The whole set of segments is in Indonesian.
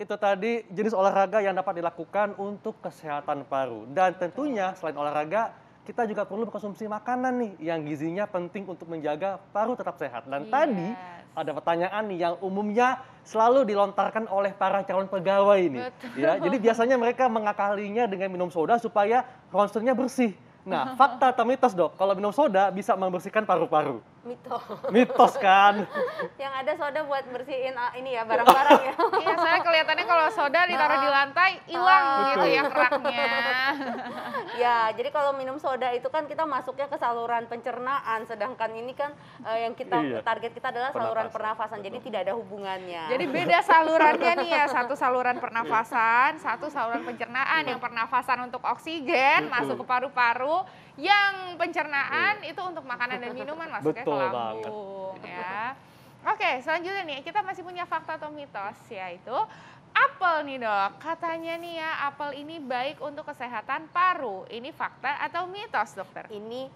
itu tadi jenis olahraga yang dapat dilakukan untuk kesehatan paru. Dan tentunya selain olahraga, kita juga perlu mengkonsumsi makanan nih yang gizinya penting untuk menjaga paru tetap sehat. Dan yes. tadi ada pertanyaan nih yang umumnya selalu dilontarkan oleh para calon pegawai ini. Ya, jadi biasanya mereka mengakalinya dengan minum soda supaya ronsennya bersih. Nah, fakta atau mitos dok, kalau minum soda bisa membersihkan paru-paru mitos mitos kan yang ada soda buat bersihin ah, ini ya barang-barang ya iya saya kelihatannya kalau soda ditaruh di nah, lantai hilang oh. gitu ya keraknya ya jadi kalau minum soda itu kan kita masuknya ke saluran pencernaan sedangkan ini kan uh, yang kita iya. target kita adalah saluran pernafasan, jadi tidak ada hubungannya jadi beda salurannya nih ya satu saluran pernafasan satu saluran pencernaan yang pernafasan untuk oksigen betul. masuk ke paru-paru yang pencernaan iya. itu untuk makanan dan minuman masuknya betul Betul banget. ya. Oke, selanjutnya nih kita masih punya fakta atau mitos yaitu apel nih dok. Katanya nih ya apel ini baik untuk kesehatan paru. Ini fakta atau mitos dokter? Ini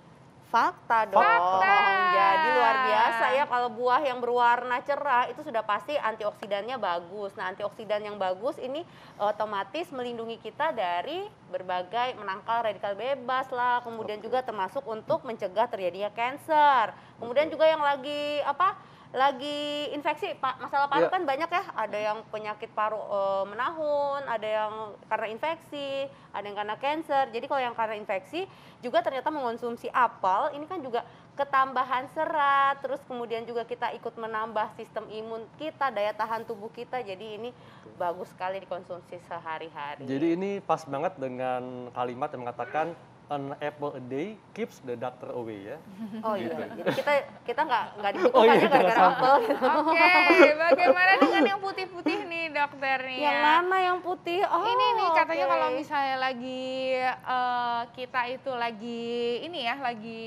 Fakta dong. Fakta. Jadi luar biasa ya kalau buah yang berwarna cerah itu sudah pasti antioksidannya bagus. Nah, antioksidan yang bagus ini eh, otomatis melindungi kita dari berbagai menangkal radikal bebas lah, kemudian juga termasuk untuk mencegah terjadinya kanker. Kemudian juga yang lagi apa? lagi infeksi pak masalah paru ya. kan banyak ya ada yang penyakit paru e, menahun ada yang karena infeksi ada yang karena cancer jadi kalau yang karena infeksi juga ternyata mengonsumsi apel ini kan juga ketambahan serat terus kemudian juga kita ikut menambah sistem imun kita daya tahan tubuh kita jadi ini bagus sekali dikonsumsi sehari-hari jadi ini pas banget dengan kalimat yang mengatakan an apple a day keeps the doctor away ya. Oh iya, gitu. kita kita nggak nggak dibutuhkan oh, iya, gara-gara apel. Oke, bagaimana dengan yang putih-putih nih dokter nih? Yang mana yang putih? Oh, ini nih oh, katanya kalau misalnya lagi uh, kita itu lagi ini ya lagi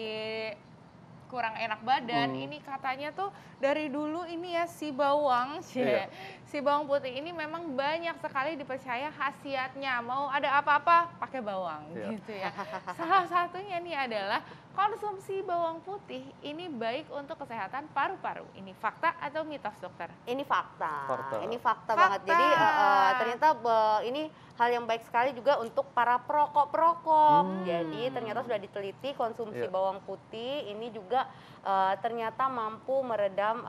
kurang enak badan. Hmm. Ini katanya tuh dari dulu ini ya si bawang, yeah. si bawang putih ini memang banyak sekali dipercaya khasiatnya. Mau ada apa-apa pakai bawang yeah. gitu ya. Salah satunya nih adalah konsumsi bawang putih ini baik untuk kesehatan paru-paru. Ini fakta atau mitos, dokter? Ini fakta. fakta. Ini fakta, fakta banget. Jadi uh, uh, ternyata uh, ini hal yang baik sekali juga untuk para perokok-perokok. Hmm. Jadi ternyata sudah diteliti konsumsi yeah. bawang putih ini juga uh, ternyata mampu meredam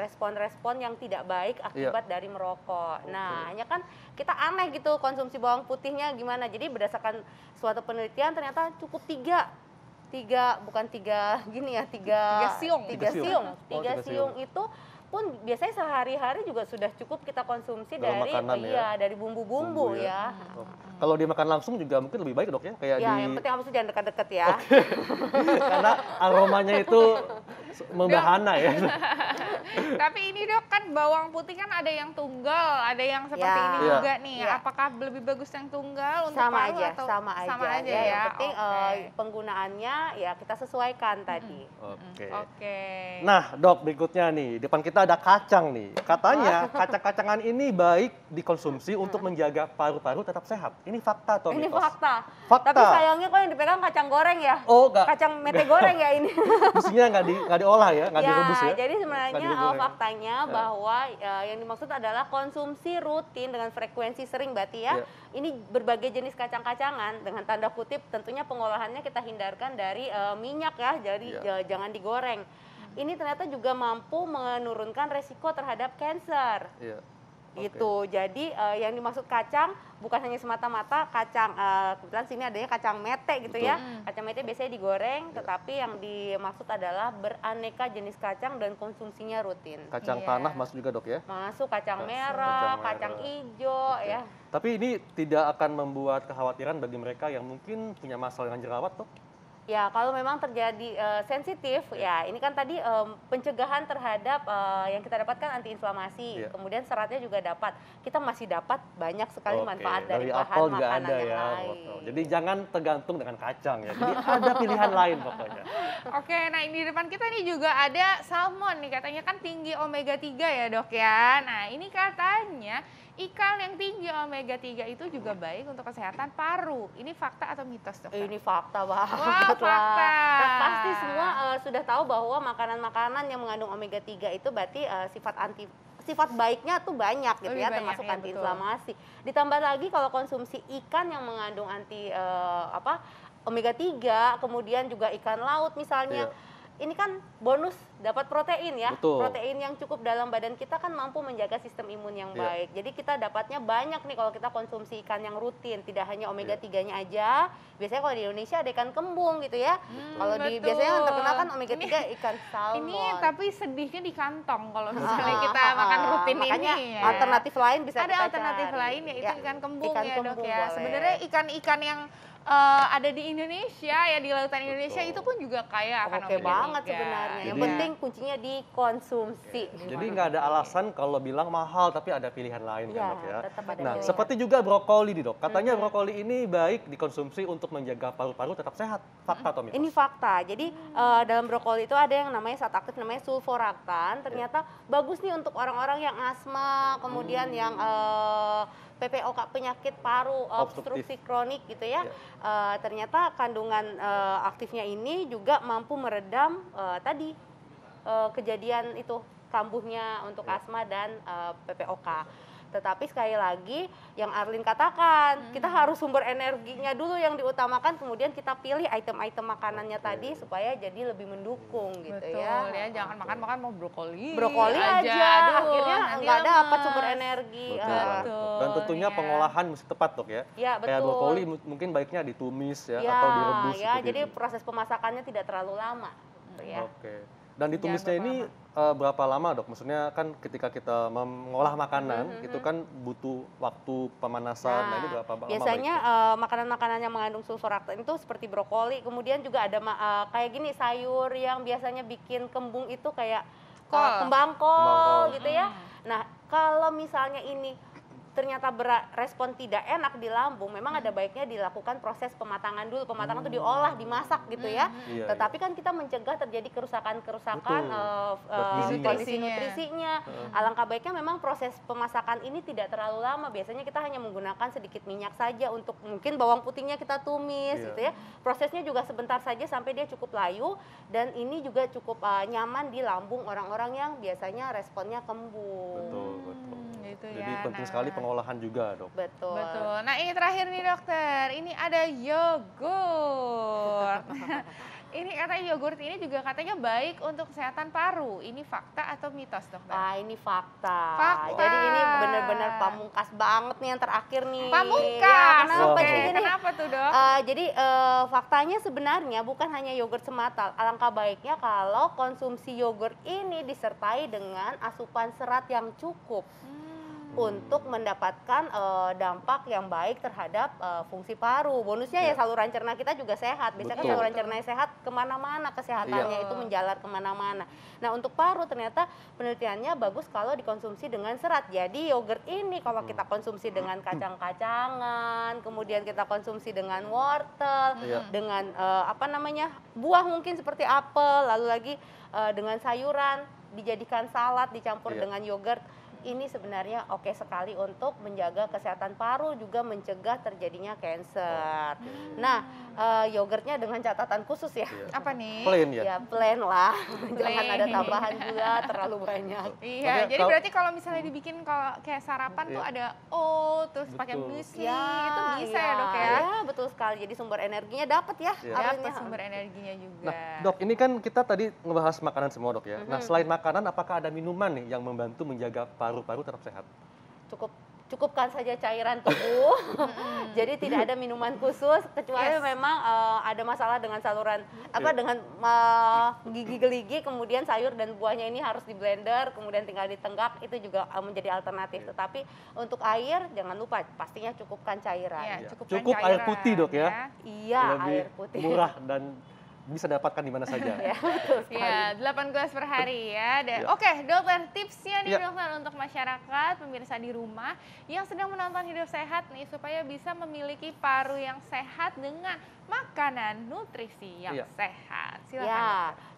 respon-respon uh, yang tidak baik iya. akibat yeah. dari merokok. Okay. Nah, hanya kan kita aneh gitu konsumsi bawang putihnya gimana. Jadi berdasarkan suatu penelitian ternyata cukup tiga tiga bukan tiga gini ya tiga tiga siung tiga, siung, siung. Tiga, oh, tiga siung itu pun biasanya sehari-hari juga sudah cukup kita konsumsi Dalam dari makanan, ya. iya ya. dari bumbu-bumbu ya, ya. Oh. kalau dimakan langsung juga mungkin lebih baik dok ya kayak ya, di yang penting harus jangan dekat-dekat ya okay. karena aromanya itu membahana ya. Tapi ini dok kan bawang putih kan ada yang tunggal, ada yang seperti ya. ini ya. juga nih. Ya. Apakah lebih bagus yang tunggal untuk sama aja, atau sama aja, sama aja ya? Yang penting okay. uh, eh, penggunaannya ya kita sesuaikan tadi. Oke. Okay. Oke. Okay. Nah dok berikutnya nih depan kita ada kacang nih. Katanya kacang-kacangan ini baik dikonsumsi untuk menjaga paru-paru tetap sehat. Ini fakta atau mitos? Ini fakta. Fakta. Tapi sayangnya kok yang dipegang kacang goreng ya. Oh enggak. Kacang mete goreng ya ini. Mestinya nggak di, diolah ya, nggak ya, direbus ya. Jadi sebenarnya uh, faktanya ya. bahwa uh, yang dimaksud adalah konsumsi rutin dengan frekuensi sering berarti ya. ya. Ini berbagai jenis kacang-kacangan dengan tanda kutip tentunya pengolahannya kita hindarkan dari uh, minyak ya, jadi ya. Uh, jangan digoreng. Hmm. Ini ternyata juga mampu menurunkan resiko terhadap kanker. Ya gitu. Jadi uh, yang dimaksud kacang bukan hanya semata-mata kacang uh, kebetulan sini adanya kacang mete gitu ya. Betul. ya. Kacang mete biasanya digoreng, yeah. tetapi yang dimaksud adalah beraneka jenis kacang dan konsumsinya rutin. Kacang yeah. tanah masuk juga dok ya? Masuk kacang, kacang merah, kacang, hijau okay. ya. Tapi ini tidak akan membuat kekhawatiran bagi mereka yang mungkin punya masalah dengan jerawat dok? Ya, kalau memang terjadi uh, sensitif, yeah. ya ini kan tadi um, pencegahan terhadap uh, yang kita dapatkan antiinflamasi, yeah. kemudian seratnya juga dapat. Kita masih dapat banyak sekali okay. manfaat dari, dari bahan makanan ada ya, yang ya, lain. Jadi jangan tergantung dengan kacang ya. Jadi ada pilihan lain pokoknya. Oke, nah ini di depan kita ini juga ada salmon nih katanya kan tinggi omega 3 ya dok ya. Nah ini katanya ikan yang tinggi omega 3 itu juga baik untuk kesehatan paru. Ini fakta atau mitos dok? Ini fakta banget Wah, fakta. lah. Nah, pasti semua uh, sudah tahu bahwa makanan-makanan yang mengandung omega 3 itu berarti uh, sifat anti sifat baiknya tuh banyak gitu Lebih ya banyak, termasuk ya, antiinflamasi. Ditambah lagi kalau konsumsi ikan yang mengandung anti uh, apa omega 3, kemudian juga ikan laut misalnya. Iya. Ini kan bonus dapat protein ya. Betul. Protein yang cukup dalam badan kita kan mampu menjaga sistem imun yang iya. baik. Jadi kita dapatnya banyak nih kalau kita konsumsi ikan yang rutin, tidak hanya iya. omega iya. 3-nya aja. Biasanya kalau di Indonesia ada ikan kembung gitu ya. Hmm, kalau di biasanya yang terkenal kan omega 3 ikan salmon. Ini tapi sedihnya di kantong kalau ah, misalnya ah, kita ah, makan rutin Makanya ini. Ya. alternatif lain bisa ada kita alternatif cari. lain yaitu ya, ikan kembung ikan ya, kembung Dok ya. Sebenarnya ikan-ikan yang uh, ada di Indonesia ya di lautan Indonesia itu pun juga kaya oh, kan oke banget sebenarnya jadi, yang penting kuncinya dikonsumsi okay. jadi nggak ada alasan kalau bilang mahal tapi ada pilihan lain kan, ya, kan dok ya nah seperti juga brokoli nih dok katanya hmm. brokoli ini baik dikonsumsi untuk menjaga paru-paru tetap sehat fakta atau mitos? ini fakta jadi uh, dalam brokoli itu ada yang namanya saat aktif namanya sulforaktan ya. ternyata bagus nih untuk orang-orang yang asma kemudian hmm. yang uh, PPOK penyakit paru obstruksi kronik gitu ya. Yeah. Iya. Uh, ternyata kandungan uh, aktifnya ini juga mampu meredam uh, tadi uh, kejadian itu kambuhnya untuk yeah. asma dan uh, PPOK. Tetapi sekali lagi yang Arlin katakan, hmm. kita harus sumber energinya dulu yang diutamakan kemudian kita pilih item-item makanannya okay. tadi supaya jadi lebih mendukung gitu ya. Betul ya, jangan makan-makan mau brokoli. Brokoli aja, aja. Aduh, akhirnya nggak dapat sumber energi. Ah. Betul. Dan tentunya ya. pengolahan mesti tepat dok ya. ya betul. Kayak brokoli mungkin baiknya ditumis ya, ya atau direbus. Ya, jadi proses pemasakannya tidak terlalu lama. Gitu ya. Oke. Okay. Dan ditumisnya iya, ini uh, berapa lama dok? Maksudnya kan ketika kita mengolah makanan mm -hmm. itu mm-hmm. kan butuh waktu pemanasan. Nah, nah ini berapa lama? Biasanya eh, makanan-makanan uh, yang mengandung sulfur aktif itu seperti brokoli. Kemudian juga ada uh, kayak gini sayur yang biasanya bikin kembung itu kayak kembang, kol, gitu ya. Mm-hmm. Nah kalau misalnya ini ternyata berespon tidak enak di lambung, memang hmm. ada baiknya dilakukan proses pematangan dulu. Pematangan itu diolah, dimasak gitu ya. hmm. ya. Iya, Tetapi iya. kan kita mencegah terjadi kerusakan-kerusakan uh, uh, kondisi nutrisinya. Uh. Alangkah baiknya memang proses pemasakan ini tidak terlalu lama. Biasanya kita hanya menggunakan sedikit minyak saja untuk mungkin bawang putihnya kita tumis iya. gitu ya. Prosesnya juga sebentar saja sampai dia cukup layu dan ini juga cukup uh, nyaman di lambung orang-orang yang biasanya responnya kembung. Betul, betul gitu Jadi ya. Jadi penting nah. sekali pengolahan juga dok. Betul. Betul. Nah ini terakhir nih dokter, ini ada yogurt. ini kata yogurt ini juga katanya baik untuk kesehatan paru. Ini fakta atau mitos dokter? Ah ini fakta. Fakta. Jadi ini benar-benar pamungkas banget nih yang terakhir nih. Pamungkas. Ya, kenapa? Okay. Jadi, kenapa tuh dok? Uh, jadi uh, faktanya sebenarnya bukan hanya yogurt semata. Alangkah baiknya kalau konsumsi yogurt ini disertai dengan asupan serat yang cukup. Hmm untuk mendapatkan uh, dampak yang baik terhadap uh, fungsi paru. Bonusnya yeah. ya iya. saluran cerna kita juga sehat. Biasanya kan saluran cerna sehat kemana-mana kesehatannya yeah. itu menjalar kemana-mana. Nah untuk paru ternyata penelitiannya bagus kalau dikonsumsi dengan serat. Jadi yogurt ini kalau kita hmm. konsumsi dengan kacang-kacangan, kemudian kita konsumsi dengan wortel, iya. dengan uh, apa namanya buah mungkin seperti apel, lalu lagi uh, dengan sayuran dijadikan salad dicampur iya. dengan yogurt ini sebenarnya oke okay sekali untuk menjaga kesehatan paru juga mencegah terjadinya kanker. Hmm. Nah, uh, yogurtnya dengan catatan khusus ya. Iya. Apa nih? Plain ya. Ya plain lah. Plain. Jangan ada tambahan gula terlalu banyak. Iya, jadi kalau, berarti kalau misalnya dibikin kalau kayak sarapan iya. tuh ada oat terus pakai muesli ya, itu bisa iya. ya, Dok ya. Iya, betul sekali. Jadi sumber energinya dapat ya. Iya. sumber energinya juga. Nah, Dok, ini kan kita tadi ngebahas makanan semua, Dok ya. Mm -hmm. Nah, selain makanan apakah ada minuman nih yang membantu menjaga paru paru-paru tetap sehat. Cukup cukupkan saja cairan tubuh. Jadi tidak ada minuman khusus kecuali yes. memang uh, ada masalah dengan saluran apa iya. dengan uh, eh, gigi geligi kemudian sayur dan buahnya ini harus di blender kemudian tinggal ditenggak itu juga uh, menjadi alternatif. Yeah. Tetapi untuk air jangan lupa pastinya cukupkan cairan. Yeah, iya. cukupkan Cukup cairan, air putih, Dok ya. ya. Iya, air putih. Murah dan bisa dapatkan di mana saja. Ya, iya, Ya, 8 gelas per hari ya. ya. Oke, okay, dokter, tipsnya nih ya. dokter untuk masyarakat, pemirsa di rumah yang sedang menonton hidup sehat nih supaya bisa memiliki paru yang sehat dengan makanan nutrisi yang iya. sehat. Silakan. Ya,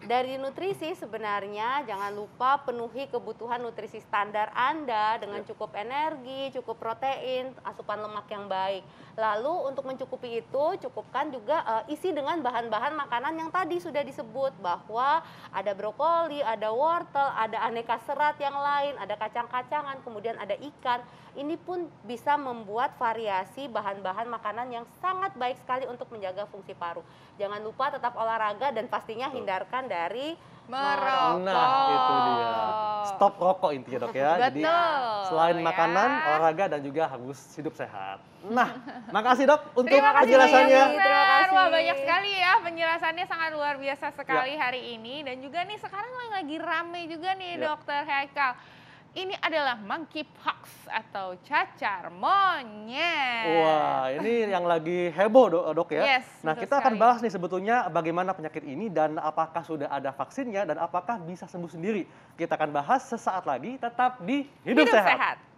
dari nutrisi sebenarnya jangan lupa penuhi kebutuhan nutrisi standar Anda dengan iya. cukup energi, cukup protein, asupan lemak yang baik. Lalu untuk mencukupi itu cukupkan juga uh, isi dengan bahan-bahan makanan yang tadi sudah disebut bahwa ada brokoli, ada wortel, ada aneka serat yang lain, ada kacang-kacangan, kemudian ada ikan. Ini pun bisa membuat variasi bahan-bahan makanan yang sangat baik sekali untuk menjaga menjaga fungsi paru. Jangan lupa tetap olahraga dan pastinya hindarkan dari merokok. Nah, itu dia. Stop rokok intinya dok ya. Betul. Jadi selain ya. makanan, olahraga dan juga harus hidup sehat. Nah, makasih dok untuk Terima kasih penjelasannya. kasih. Terima kasih. Wah banyak sekali ya penjelasannya sangat luar biasa sekali ya. hari ini dan juga nih sekarang lagi rame juga nih ya. dokter Haikal ini adalah monkeypox atau cacar monyet. Wah, ini yang lagi heboh dok, dok ya. Yes, nah, kita sekali. akan bahas nih sebetulnya bagaimana penyakit ini dan apakah sudah ada vaksinnya dan apakah bisa sembuh sendiri. Kita akan bahas sesaat lagi tetap di Hidup, Hidup Sehat. Sehat.